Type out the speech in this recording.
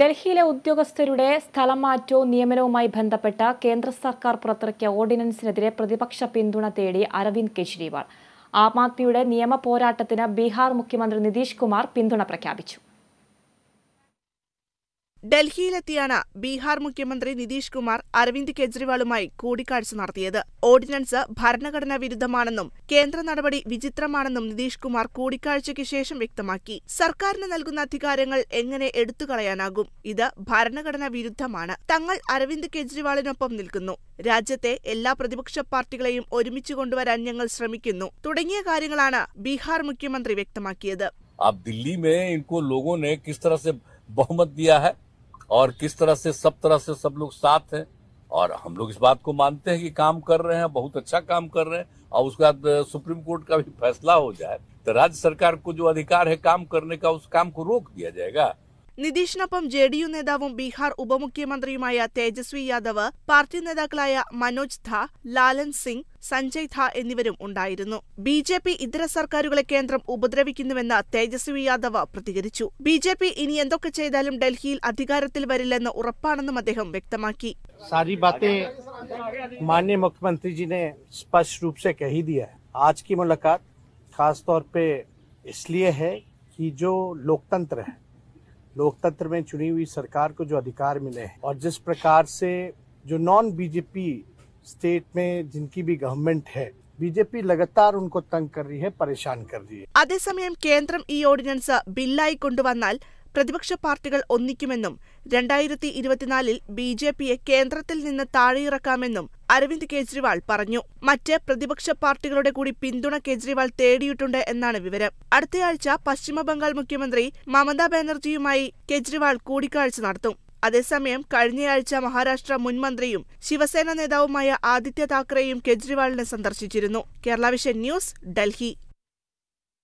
ഡൽഹിയിലെ ഉദ്യോഗസ്ഥരുടെ സ്ഥലമാറ്റവും നിയമനവുമായി ബന്ധപ്പെട്ട കേന്ദ്ര സർക്കാർ പുറത്തിറക്കിയ ഓർഡിനൻസിനെതിരെ പ്രതിപക്ഷ പിന്തുണ തേടി അരവിന്ദ് കെജ്രിവാൾ ആം ആദ്മിയുടെ നിയമ പോരാട്ടത്തിന് ബീഹാർ മുഖ്യമന്ത്രി നിതീഷ് കുമാർ പിന്തുണ പ്രഖ്യാപിച്ചു ഡൽഹിയിലെത്തിയാണ് ബീഹാർ മുഖ്യമന്ത്രി നിതീഷ് കുമാർ അരവിന്ദ് കെജ്രിവാളുമായി കൂടിക്കാഴ്ച നടത്തിയത് ഓർഡിനൻസ് ഭരണഘടനാ വിരുദ്ധമാണെന്നും കേന്ദ്ര നടപടി വിചിത്രമാണെന്നും നിതീഷ് കുമാർ കൂടിക്കാഴ്ചയ്ക്ക് ശേഷം വ്യക്തമാക്കി സർക്കാരിന് നൽകുന്ന അധികാരങ്ങൾ എങ്ങനെ എടുത്തുകളയാനാകും ഇത് ഭരണഘടനാ വിരുദ്ധമാണ് തങ്ങൾ അരവിന്ദ് കെജ്രിവാളിനൊപ്പം നിൽക്കുന്നു രാജ്യത്തെ എല്ലാ പ്രതിപക്ഷ പാർട്ടികളെയും ഒരുമിച്ച് കൊണ്ടുവരാൻ ഞങ്ങൾ ശ്രമിക്കുന്നു തുടങ്ങിയ കാര്യങ്ങളാണ് ബീഹാർ മുഖ്യമന്ത്രി വ്യക്തമാക്കിയത് ദില്ലി മേ ഇൻകോ तरह से बहुमत दिया है और किस तरह से सब तरह से सब लोग साथ हैं और हम लोग इस बात को मानते हैं कि काम कर रहे हैं बहुत अच्छा काम कर रहे हैं और उसके बाद सुप्रीम कोर्ट का भी फैसला हो जाए तो राज्य सरकार को जो अधिकार है काम करने का उस काम को रोक दिया जाएगा നിതീഷിനൊപ്പം ജെ ഡി യു നേതാവും ബീഹാർ ഉപമുഖ്യമന്ത്രിയുമായ തേജസ്വി യാദവ് പാർട്ടി നേതാക്കളായ മനോജ് ഝാ ലാലൻ സിംഗ് സഞ്ജയ് ഝാ എന്നിവരും ഉണ്ടായിരുന്നു ബി ജെ പി ഇതര സർക്കാരുകളെ കേന്ദ്രം ഉപദ്രവിക്കുന്നുവെന്ന് തേജസ്വി യാദവ് പ്രതികരിച്ചു ബി ജെ പി ഇനി എന്തൊക്കെ ചെയ്താലും ഡൽഹിയിൽ അധികാരത്തിൽ വരില്ലെന്ന് ഉറപ്പാണെന്നും അദ്ദേഹം വ്യക്തമാക്കി സാരി ബാത്തേ മാന്യ മുഖ്യമന്ത്രി ജി ने स्पष्ट रूप से कह ही दिया है आज की मुलाकात खास तौर पे इसलिए है कि जो लोकतंत्र है लोकतंत्र में चुनी हुई सरकार को जो अधिकार मिले हैं और जिस प्रकार से जो नॉन बीजेपी स्टेट में जिनकी भी गवर्नमेंट है ബിജെപി उनको तंग कर रही है परेशान कर रही है അതേസമയം കേന്ദ്രം ഈ ഓർഡിനൻസ് ബില്ലായി കൊണ്ടുവന്നാൽ പ്രതിപക്ഷ പാർട്ടികൾ ഒന്നിക്കുമെന്നും രണ്ടായിരത്തി ഇരുപത്തിനാലിൽ ബി ജെ പിയെ കേന്ദ്രത്തിൽ നിന്ന് താഴെയിറക്കാമെന്നും അരവിന്ദ് കെജ്രിവാൾ പറഞ്ഞു മറ്റ് പ്രതിപക്ഷ പാർട്ടികളുടെ കൂടി പിന്തുണ കെജ്രിവാൾ തേടിയിട്ടുണ്ട് എന്നാണ് വിവരം അടുത്തയാഴ്ച പശ്ചിമബംഗാൾ മുഖ്യമന്ത്രി മമതാ ബാനർജിയുമായി കെജ്രിവാൾ കൂടിക്കാഴ്ച നടത്തും അതേസമയം കഴിഞ്ഞയാഴ്ച മഹാരാഷ്ട്ര മുൻമന്ത്രിയും ശിവസേന നേതാവുമായ ആദിത്യ താക്കറെയും കെജ്രിവാളിനെ സന്ദർശിച്ചിരുന്നു കേരള വിഷൻ ന്യൂസ് ഡൽഹി